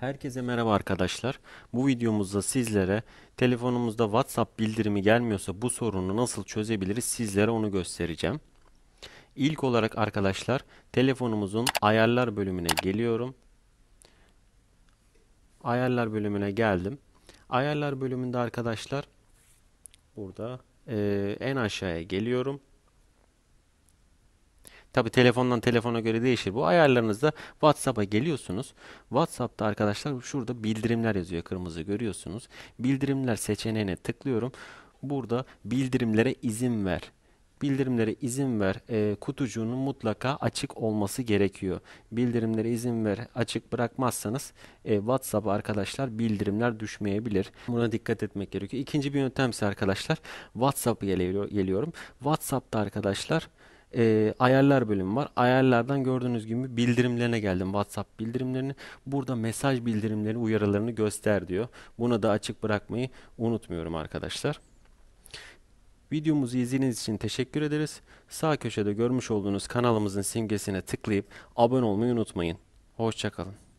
Herkese merhaba arkadaşlar. Bu videomuzda sizlere telefonumuzda WhatsApp bildirimi gelmiyorsa bu sorunu nasıl çözebiliriz sizlere onu göstereceğim. İlk olarak arkadaşlar telefonumuzun ayarlar bölümüne geliyorum. Ayarlar bölümüne geldim. Ayarlar bölümünde arkadaşlar burada e, en aşağıya geliyorum. Tabi telefondan telefona göre değişir bu. Ayarlarınızda WhatsApp'a geliyorsunuz. WhatsApp'ta arkadaşlar şurada bildirimler yazıyor. Kırmızı görüyorsunuz. Bildirimler seçeneğine tıklıyorum. Burada bildirimlere izin ver bildirimlere izin ver e, kutucuğunun mutlaka açık olması gerekiyor. Bildirimlere izin ver açık bırakmazsanız e, WhatsApp arkadaşlar bildirimler düşmeyebilir. Buna dikkat etmek gerekiyor. İkinci bir yöntem ise arkadaşlar WhatsApp'a geliyorum. WhatsApp'ta arkadaşlar e, ayarlar bölümü var. Ayarlardan gördüğünüz gibi bildirimlerine geldim. WhatsApp bildirimlerini. Burada mesaj bildirimlerini, uyarılarını göster diyor. Buna da açık bırakmayı unutmuyorum arkadaşlar. Videomuzu izlediğiniz için teşekkür ederiz. Sağ köşede görmüş olduğunuz kanalımızın simgesine tıklayıp abone olmayı unutmayın. Hoşçakalın.